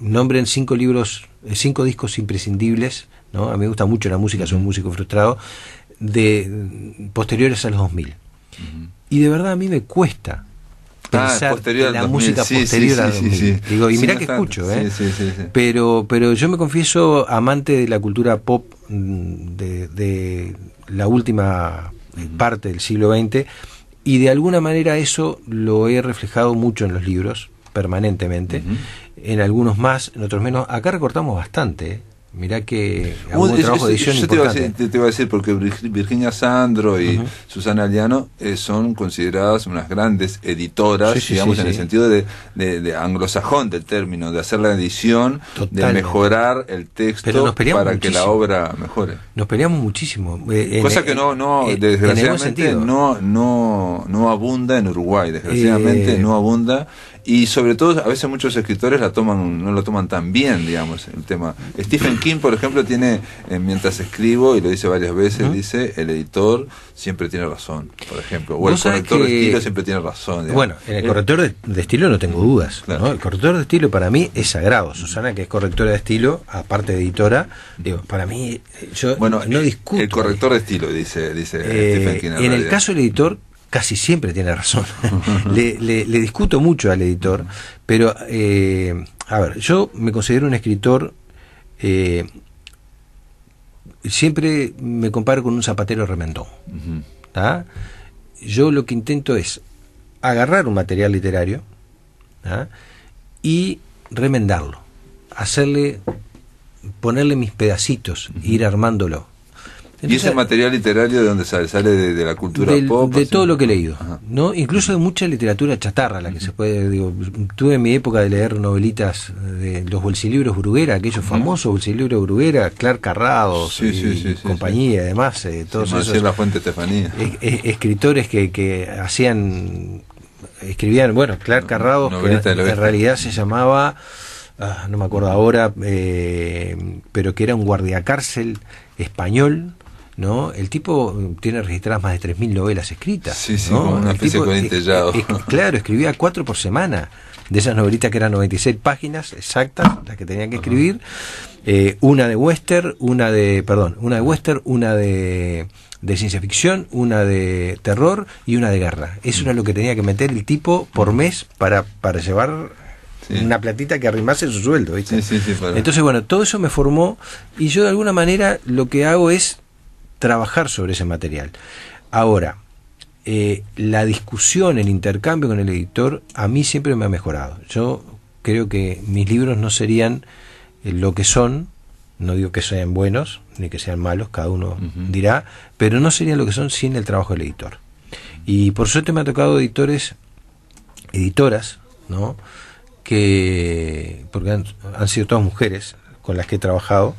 nombren cinco libros eh, cinco discos imprescindibles, ¿no? A mí me gusta mucho la música, soy un músico frustrado, de mm, posteriores a los 2000. Y de verdad a mí me cuesta ah, pensar en la música posterior a los 2000. Digo, y mirá que escucho, ¿eh? Pero, pero yo me confieso amante de la cultura pop mm, de, de la última eh, parte del siglo XX y de alguna manera eso lo he reflejado mucho en los libros, permanentemente en algunos más, en otros menos. Acá recortamos bastante. ¿eh? Mira que hubo un trabajo de Te, iba a decir, porque Virginia Sandro y Susana Aliano eh, son consideradas unas grandes editoras, digamos, en el sentido de, anglosajón del término, de hacer la edición, de mejorar el texto para que la obra mejore. Nos peleamos muchísimo. Eh, Cosa que no, no desgraciadamente, no, no, no abunda en Uruguay, desgraciadamente no abunda y sobre todo, a veces muchos escritores la toman, no lo toman tan bien, digamos, el tema. Stephen King, por ejemplo, tiene, eh, mientras escribo, y lo dice varias veces, dice, el editor siempre tiene razón, por ejemplo. O el corrector de estilo siempre tiene razón. Bueno, en el corrector de, estilo no tengo dudas. El corrector de estilo para mí es sagrado. Susana, que es correctora de estilo, aparte de editora, digo, para mí, eh, yo bueno, no discuto. El corrector de estilo, dice, dice eh, Stephen King. En, en el caso del editor, casi siempre tiene razón. le, discuto mucho al editor, pero eh, a ver, yo me considero un escritor, eh, siempre me comparo con un zapatero remendón. Yo lo que intento es agarrar un material literario y remendarlo, hacerle, ponerle mis pedacitos, ir armándolo. ¿Y ese material literario de dónde sale? ¿Sale de, la cultura pop? De todo lo que he leído, ¿no? Incluso de mucha literatura chatarra, la que se puede... Digo, tuve en mi época de leer novelitas de los bolsilibros Bruguera, aquellos famosos bolsilibros Bruguera, Clark Carrado y, compañía, además, eh, todos esos... la Fuente Estefanía. E, e, escritores que, que hacían... Escribían, bueno, Clark Carrado, que en realidad se llamaba... Ah, no me acuerdo ahora, eh, pero que era un guardiacárcel español ¿no? El tipo mm, tiene registradas más de 3.000 novelas escritas. Sí, sí, claro, escribía cuatro por semana. De esas novelitas que eran 96 páginas exactas, las que tenía que escribir. Eh, una de western, una de, perdón, una de western, una de, de ciencia ficción, una de terror y una de guerra. Eso era lo que tenía que meter el tipo por mes para, para llevar una platita que arrimase su sueldo. Entonces, bueno, todo eso me formó y yo de alguna manera lo que hago es trabajar sobre ese material. Ahora, eh, la discusión, el intercambio con el editor, a mí siempre me ha mejorado. Yo creo que mis libros no serían eh, lo que son, no digo que sean buenos ni que sean malos, cada uno dirá, pero no serían lo que son sin el trabajo del editor. Y por suerte me ha tocado editores, editoras, ¿no? que porque han sido todas mujeres con las que he trabajado.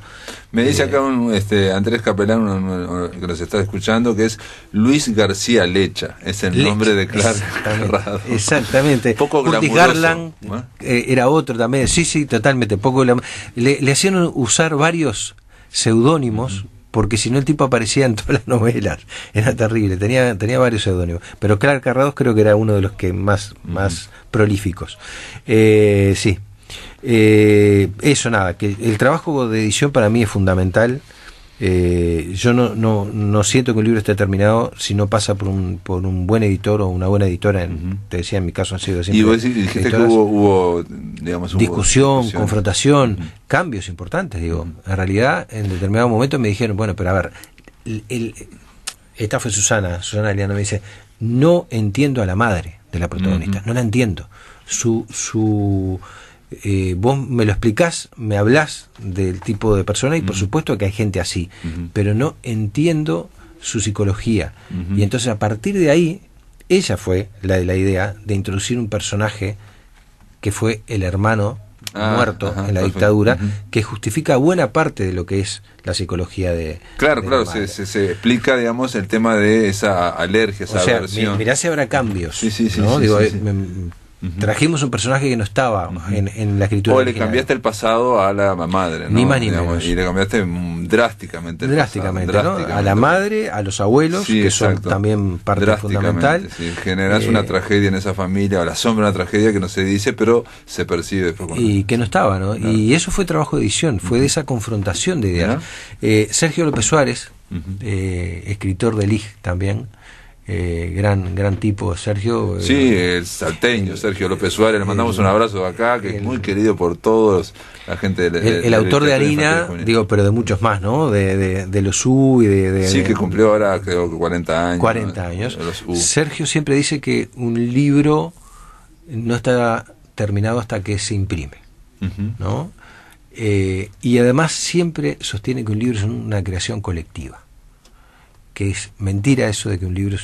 Me dice eh, acá un, este, Andrés Capelán, que nos está escuchando, que es Luis García Lecha, es el nombre de Clark exactamente, Exactamente. Poco Garland eh, era otro también, sí, sí, totalmente. Poco le, le hacían usar varios seudónimos. porque si no el tipo aparecía en todas las novelas. Era terrible, tenía, tenía varios seudónimos. Pero Clark Carrados creo que era uno de los que más, más prolíficos. Eh, sí, eh, eso nada, que el trabajo de edición para mí es fundamental. Eh, yo no, siento que un libro esté terminado si no pasa por un, por un buen editor o una buena editora. Te decía, en mi caso han sido así. Y vos dijiste que hubo, digamos, discusión, confrontación, cambios importantes. Digo, en realidad, en determinado momento me dijeron, bueno, pero a ver, esta fue Susana, Susana Eliana me dice, no entiendo a la madre de la protagonista, no la entiendo. Su, su eh, vos me lo explicás, me hablas del tipo de persona y por supuesto que hay gente así, pero no entiendo su psicología. Y entonces a partir de ahí, ella fue la de la idea de introducir un personaje que fue el hermano ah, muerto en la dictadura, que justifica buena parte de lo que es la psicología de... Claro, claro, se, explica, digamos, el tema de esa alergia, esa o Mirá si habrá cambios. Sí, sí, sí, eh, Trajimos un personaje que no estaba en, la escritura. O le cambiaste el pasado a la madre, Ni más ni menos. Y le cambiaste drásticamente. drásticamente, A la madre, a los abuelos, que son también parte fundamental. Sí, generas una eh, tragedia en esa familia, o la sombra de una tragedia que no se dice, pero se percibe. Y que no estaba, ¿no? Y eso fue trabajo de edición, fue de esa confrontación de ideas. Eh, Sergio López Suárez, eh, escritor de Lig también, eh, gran, gran tipo, Sergio. Eh, sí, el salteño, Sergio López Suárez, le mandamos un abrazo acá, que es muy querido por todos, la gente de, El, autor de Harina, digo, pero de muchos más, ¿no? De, los U y de... sí, que cumplió ahora creo que 40 años. 40 años. Sergio siempre dice que un libro no está terminado hasta que se imprime, ¿no? Eh, y además siempre sostiene que un libro es una creación colectiva que es mentira eso de que un libro es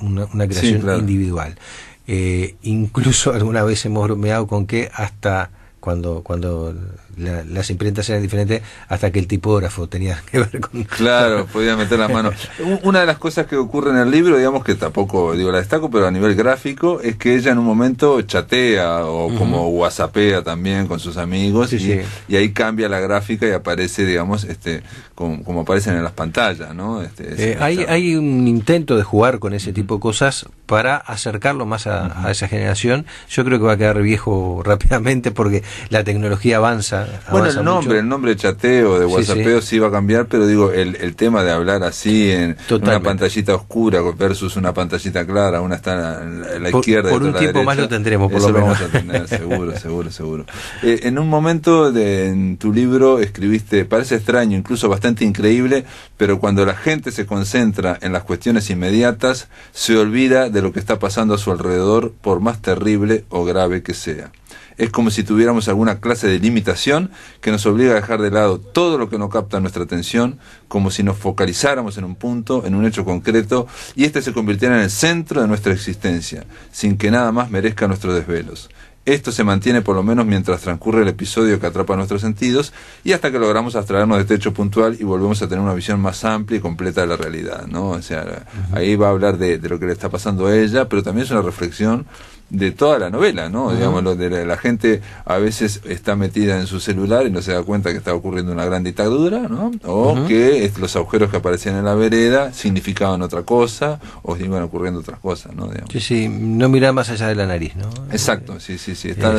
una, creación individual. Eh, incluso alguna vez hemos bromeado con que hasta cuando, cuando las imprentas eran diferentes, hasta que el tipógrafo tenía que ver con... Claro, podía meter las manos. Una de las cosas que ocurre en el libro, digamos que tampoco digo la destaco, pero a nivel gráfico, es que ella en un momento chatea o como whatsappea también con sus amigos y, ahí cambia la gráfica y aparece, digamos, este como, aparecen en las pantallas, ¿no? Este, eh, hay, hay, un intento de jugar con ese tipo de cosas para acercarlo más a esa generación. Yo creo que va a quedar viejo rápidamente porque la tecnología avanza. Bueno, el nombre, el nombre de chateo, de WhatsApp sí, iba va a cambiar, pero digo, el, tema de hablar así en una pantallita oscura versus una pantallita clara, una está a la, la izquierda. Por un tiempo más lo tendremos, por lo vamos a tener, seguro, seguro, seguro. Eh, en un momento de, en tu libro escribiste, parece extraño, incluso bastante increíble, pero cuando la gente se concentra en las cuestiones inmediatas, se olvida de lo que está pasando a su alrededor, por más terrible o grave que sea es como si tuviéramos alguna clase de limitación que nos obliga a dejar de lado todo lo que no capta nuestra atención, como si nos focalizáramos en un punto, en un hecho concreto, y éste se convirtiera en el centro de nuestra existencia, sin que nada más merezca nuestros desvelos. Esto se mantiene por lo menos mientras transcurre el episodio que atrapa nuestros sentidos y hasta que logramos abstraernos de este hecho puntual y volvemos a tener una visión más amplia y completa de la realidad, ¿no? O sea, ahí va a hablar de, lo que le está pasando a ella, pero también es una reflexión de toda la novela, ¿no? Digamos, lo de la, gente a veces está metida en su celular y no se da cuenta que está ocurriendo una gran dictadura, ¿no? O que los agujeros que aparecían en la vereda significaban otra cosa o iban ocurriendo otras cosas, ¿no? Sí, sí, no mirar más allá de la nariz, ¿no? Exacto, sí, sí. Estar,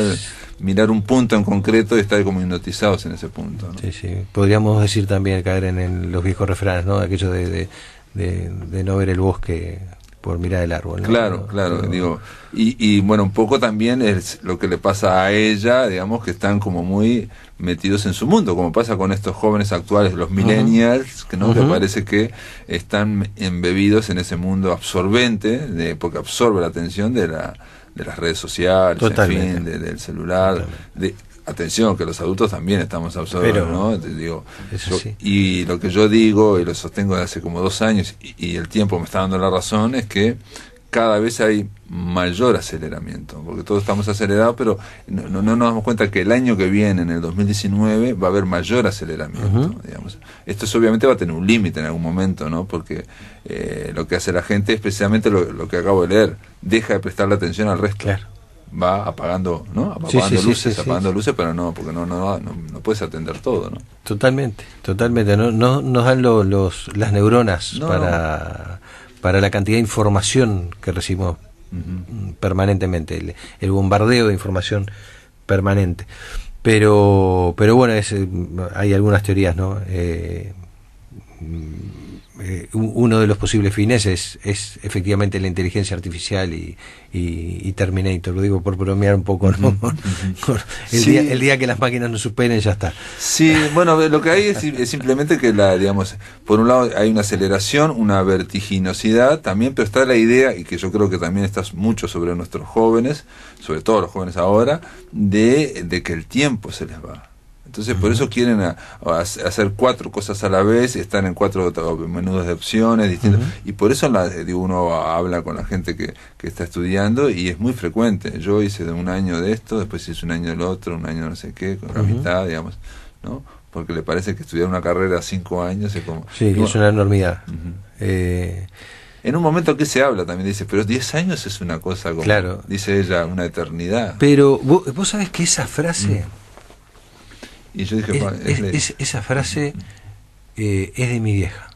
Mirar un punto en concreto y estar como hipnotizados en ese punto. Sí, sí. Podríamos decir también, caer en los viejos refranes, ¿no? Aquello de, de, no ver el bosque por mirar el árbol. Claro, claro, digo. Y, bueno, un poco también es lo que le pasa a ella, digamos, que están como muy metidos en su mundo, como pasa con estos jóvenes actuales, los millennials, que no parece que están embebidos en ese mundo absorbente, de, porque absorbe la atención de la de las redes sociales, en fin, del celular, de, atención que los adultos también estamos absorbidos, ¿no? Digo, Y lo que yo digo y lo sostengo desde hace como dos años y, y, el tiempo me está dando la razón es que cada vez hay mayor aceleramiento, porque todos estamos acelerados, pero no, nos damos cuenta que el año que viene, en el 2019, va a haber mayor aceleramiento. digamos. Esto obviamente va a tener un límite en algún momento, ¿no? porque eh, lo que hace la gente, especialmente lo, lo que acabo de leer, deja de prestarle atención al resto. va apagando, ¿no? Apagando luces, apagando luces, pero no, porque no, no, puedes atender todo, ¿no? Totalmente, totalmente. No, no nos dan los, las neuronas para para la cantidad de información que recibimos mm, permanentemente, el, bombardeo de información permanente. Pero, pero bueno, eh, hay algunas teorías, ¿no? Eh, eh, uno de los posibles fines es, es efectivamente la inteligencia artificial y, Terminator. Lo digo por bromear un poco, el, día, el, día, que las máquinas nos superen ya está. Sí, bueno, lo que hay es, simplemente que, la digamos, por un lado hay una aceleración, una vertiginosidad también, pero está la idea, y que yo creo que también está mucho sobre nuestros jóvenes, sobre todo los jóvenes ahora, de que el tiempo se les va entonces, por eso quieren hacer cuatro cosas a la vez, están en cuatro menudos de opciones distintos Y por eso la, uno habla con la gente que, está estudiando y es muy frecuente. Yo hice de un año de esto, después hice un año del otro, un año no sé qué, con la mitad, digamos. ¿no? Porque le parece que estudiar una carrera cinco años es como. Sí, es una enormidad. Eh, en un momento que se habla también dice, pero diez años es una cosa como, dice ella, una eternidad. Pero vos, vos sabés que esa frase, mm esa frase eh, es de mi vieja.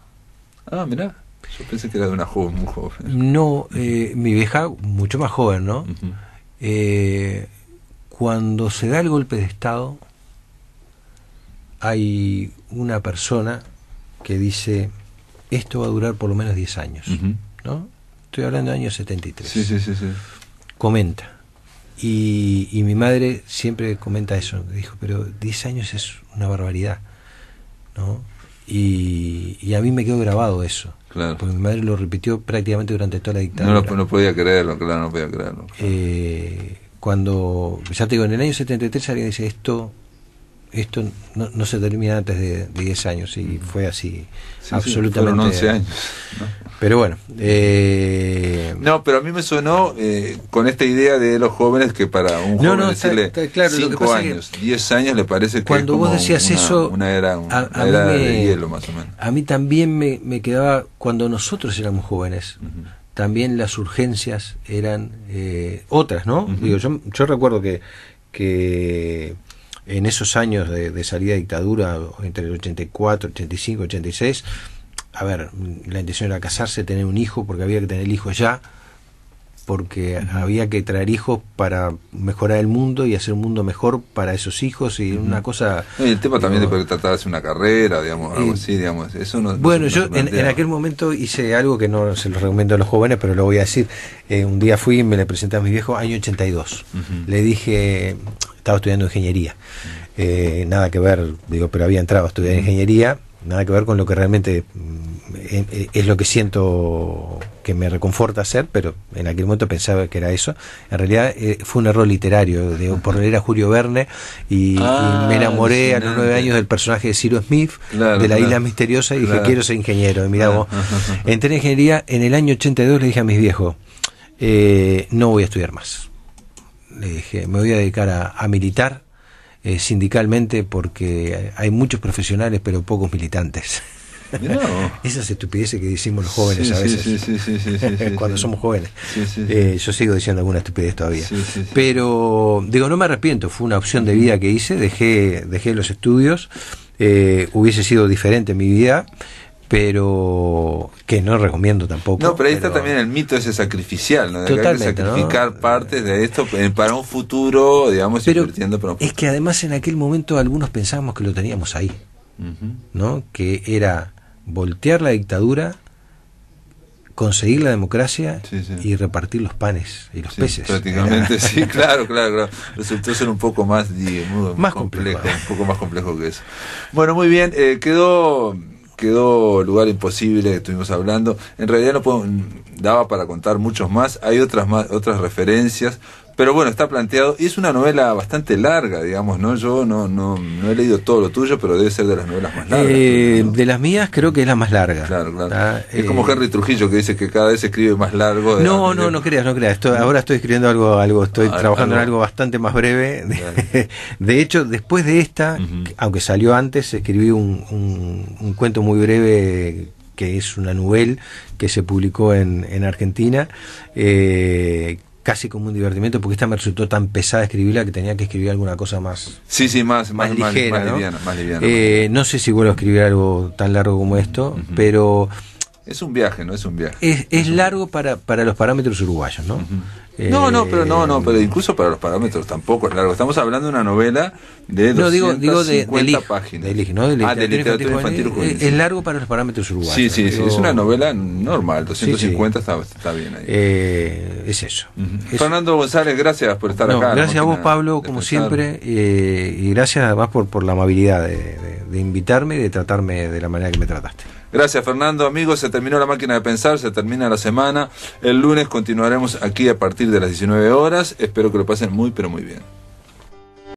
Ah, mirá. Yo pensé que era de una joven, muy joven. No, eh, mi vieja, mucho más joven, ¿no? Eh, cuando se da el golpe de Estado, hay una persona que dice, esto va a durar por lo menos 10 años, ¿no? Estoy hablando de años 73. Sí, sí, sí, sí. Comenta, y, mi madre siempre comenta eso, dijo, pero 10 años es una barbaridad, ¿no? Y, a mí me quedó grabado eso. Claro. Porque mi madre lo repitió prácticamente durante toda la dictadura. No, no podía creerlo, claro, no podía creerlo. Eh, cuando, ya te en el año 73 alguien dice, esto esto no, se termina antes de, 10 años y fue así absolutamente. 11 años. Pero bueno. Eh, no, pero a mí me sonó eh, con esta idea de los jóvenes que para un joven decirle 5 años, 10 años le parece que cuando es vos decías eso era, a, de hielo más o menos. A mí también me, quedaba cuando nosotros éramos jóvenes. también las urgencias eran eh, otras, ¿no? Digo, yo, yo recuerdo que, que en esos años de, salida de dictadura, entre el 84, 85, 86, a ver, la intención era casarse, tener un hijo, porque había que tener el hijo ya, porque había que traer hijos para mejorar el mundo y hacer un mundo mejor para esos hijos y una cosa... el tema también de poder tratar de hacer una carrera, digamos, algo así, digamos, eso no... Bueno, yo en, aquel momento hice algo que no se lo recomiendo a los jóvenes, pero lo voy a decir. Eh, un día fui y me le presenté a mi viejo, año 82. Le dije, estaba estudiando ingeniería. Eh, nada que ver, digo, pero había entrado a estudiar ingeniería, nada que ver con lo que realmente mm, eh, es lo que siento que me reconforta hacer, pero en aquel momento pensaba que era eso. En realidad eh, fue un error literario, de, por leer a Julio Verne y, me ah, enamoré a los nueve años del personaje de Ciro Smith, de la isla misteriosa, y dije, quiero ser ingeniero. Y ah, ah, entré en ingeniería, en el año 82 le dije a mis viejos, no voy a estudiar más le dije, me voy a dedicar a, militar eh, sindicalmente porque hay muchos profesionales pero pocos militantes. Esas estupideces que decimos los jóvenes a veces, cuando somos jóvenes. Eh, yo sigo diciendo alguna estupidez todavía. Pero digo, no me arrepiento, fue una opción de vida que hice, dejé, dejé los estudios, eh, hubiese sido diferente mi vida pero que no recomiendo tampoco. No, pero ahí está también el mito ese sacrificial, ¿no? De sacrificar partes de esto eh, para un futuro, digamos, invirtiendo Es que además en aquel momento algunos pensábamos que lo teníamos ahí, ¿no? Que era voltear la dictadura, conseguir la democracia y repartir los panes y los peces. Prácticamente, sí, claro, claro, claro, Resultó ser un poco más, más complejo, un poco más complejo que eso. Bueno, muy bien, eh, quedó quedó Lugar Imposible, que estuvimos hablando. En realidad no puedo, daba para contar muchos más. Hay otras, otras referencias, pero bueno, está planteado. Y es una novela bastante larga, digamos, ¿no? Yo no, no, he leído todo lo tuyo, pero debe ser de las novelas más largas. Eh, de las mías creo que es la más larga. Claro, claro. es como eh, Henry Trujillo que dice que cada vez escribe más largo. No, no, no creas, no creas. ahora estoy escribiendo algo, algo estoy ah, trabajando en algo bastante más breve. de hecho, después de esta, aunque salió antes, escribí un, cuento muy breve que es una novel que se publicó en, Argentina, eh, casi como un divertimento, porque esta me resultó tan pesada escribirla que tenía que escribir alguna cosa más. Sí, sí, más, más, ligera. ¿no? Eh, liviana, ¿no? sé si vuelvo a escribir algo tan largo como esto, pero. Es un viaje, ¿no? Es un viaje. Es, largo para, para los parámetros uruguayos, ¿no? no, no, pero no, no, pero eh, incluso para los parámetros tampoco es largo. Estamos hablando de una novela de no, 250 páginas. De infantil, es, largo para los parámetros uruguayos. Sí, sí, sí. Es una novela normal. 250 Está, bien ahí. Eh, es eso. Fernando González, gracias por estar acá. Gracias a vos, Pablo, como siempre. Eh, y gracias además por, por la amabilidad de invitarme y de tratarme de la manera que me trataste. Gracias Fernando, amigos, se terminó la máquina de pensar, se termina la semana. El lunes continuaremos aquí a partir de las 19 horas. Espero que lo pasen muy, pero muy bien.